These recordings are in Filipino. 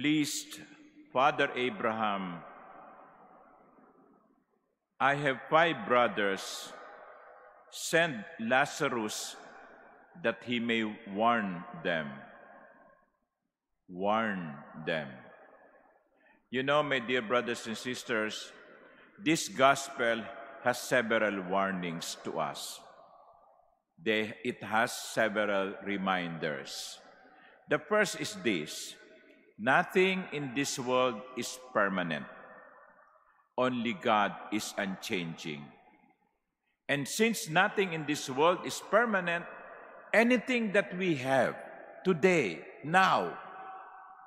pleased Father Abraham, I have five brothers. Send Lazarus that he may warn them. Warn them. You know, my dear brothers and sisters, this gospel has several warnings to us. They, it has several reminders. The first is this Nothing in this world is permanent. Only God is unchanging. And since nothing in this world is permanent, anything that we have today, now,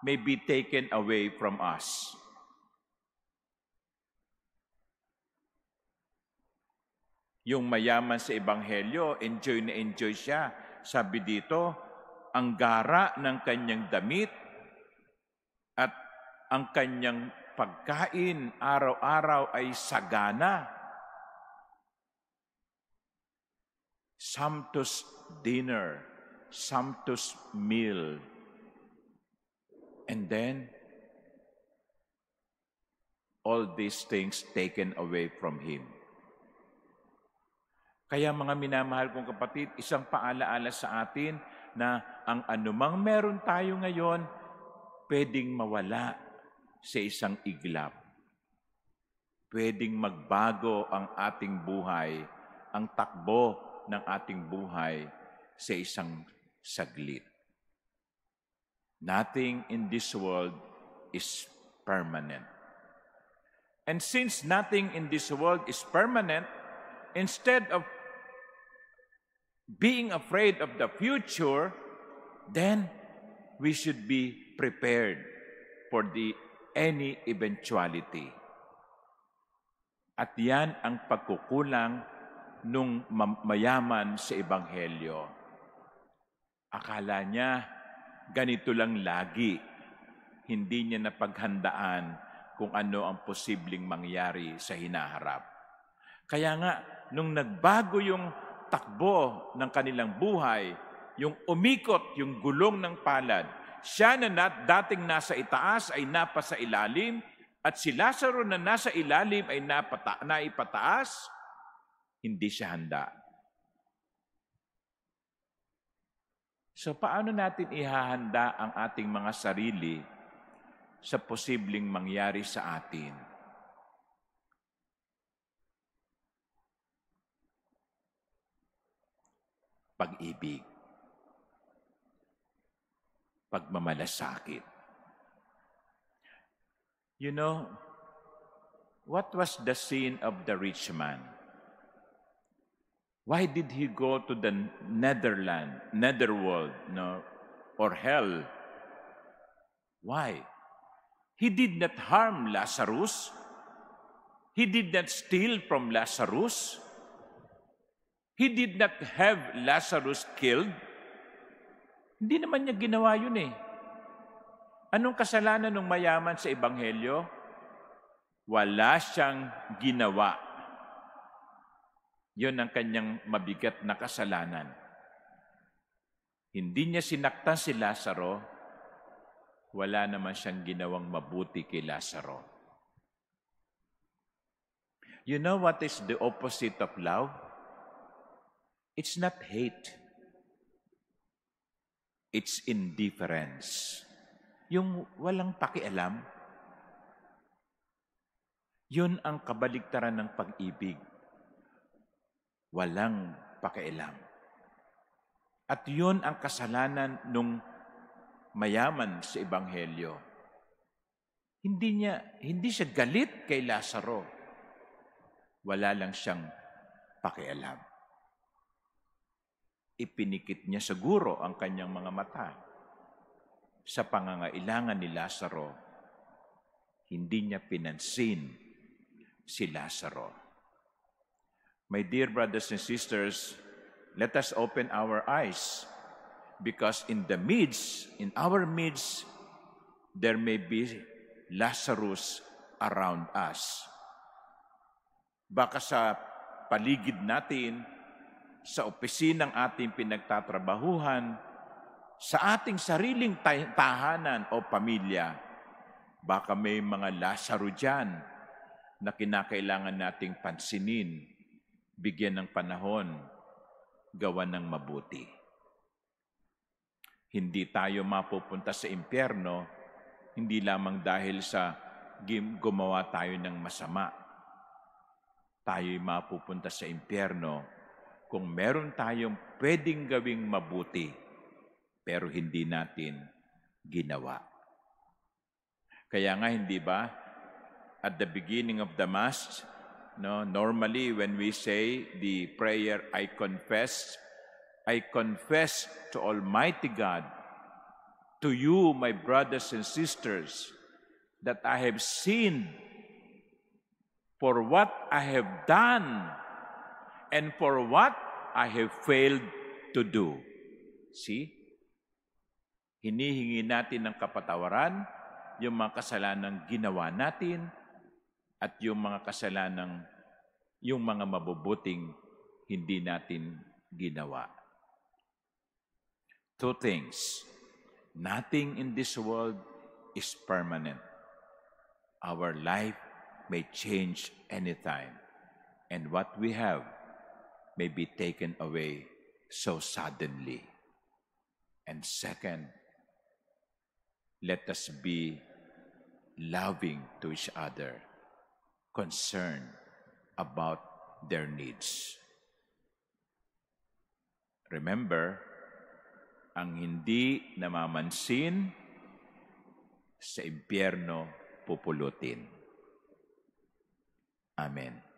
may be taken away from us. Yung mayaman sa Ebanghelyo, enjoy na enjoy siya. Sabi dito, ang gara ng kanyang damit ang kanyang pagkain araw-araw ay sagana. Samtus dinner, Samtus meal. And then, all these things taken away from him. Kaya mga minamahal kong kapatid, isang paalaala sa atin na ang anumang meron tayo ngayon, pwedeng mawala sa isang iglap. Pwedeng magbago ang ating buhay, ang takbo ng ating buhay sa isang saglit. Nothing in this world is permanent. And since nothing in this world is permanent, instead of being afraid of the future, then we should be prepared for the any eventuality. At yan ang pagkukulang nung mayaman sa Ebanghelyo. Akala niya ganito lang lagi. Hindi niya napaghandaan kung ano ang posibleng mangyari sa hinaharap. Kaya nga, nung nagbago yung takbo ng kanilang buhay, yung umikot, yung gulong ng palad, siya na nat dating nasa itaas ay napa sa ilalim, at si Lazaro na nasa ilalim ay napata, naipataas, hindi siya handa. So paano natin ihahanda ang ating mga sarili sa posibleng mangyari sa atin? Pag-ibig pagmamalasakit. You know, what was the sin of the rich man? Why did he go to the netherland, netherworld, no, or hell? Why? He did not harm Lazarus. He did not steal from Lazarus. He did not have Lazarus killed. Hindi naman niya ginawa yun eh. Anong kasalanan ng mayaman sa Ebanghelyo? Wala siyang ginawa. Yun ang kanyang mabigat na kasalanan. Hindi niya sinaktan si Lazaro, wala naman siyang ginawang mabuti kay Lazaro. You know what is the opposite of love? It's not hate. It's indifference. Yung walang pakialam, yun ang kabaligtaran ng pag-ibig. Walang pakialam. At yun ang kasalanan nung mayaman sa Ebanghelyo. Hindi, niya, hindi siya galit kay Lazaro. Wala lang siyang pakialam. Ipinikit niya siguro ang kanyang mga mata. Sa pangangailangan ni Lazaro, hindi niya pinansin si Lazaro. My dear brothers and sisters, let us open our eyes because in the midst, in our midst, there may be Lazarus around us. Baka sa paligid natin, sa opisinang ating pinagtatrabahuhan, sa ating sariling tahanan o pamilya. Baka may mga lasaro dyan na kinakailangan nating pansinin, bigyan ng panahon, gawan ng mabuti. Hindi tayo mapupunta sa impyerno, hindi lamang dahil sa gumawa tayo ng masama. Tayo'y mapupunta sa impyerno kung meron tayong pwedeng gawing mabuti, pero hindi natin ginawa. Kaya nga hindi ba, at the beginning of the Mass, no, normally when we say the prayer, I confess, I confess to Almighty God, to you, my brothers and sisters, that I have sinned for what I have done and for what I have failed to do. See? Hinihingi natin ng kapatawaran yung mga kasalanang ginawa natin at yung mga kasalanang yung mga mabubuting hindi natin ginawa. Two things. Nothing in this world is permanent. Our life may change anytime. And what we have may be taken away so suddenly. And second, let us be loving to each other, concerned about their needs. Remember, ang hindi namamansin sa impyerno pupulutin. Amen.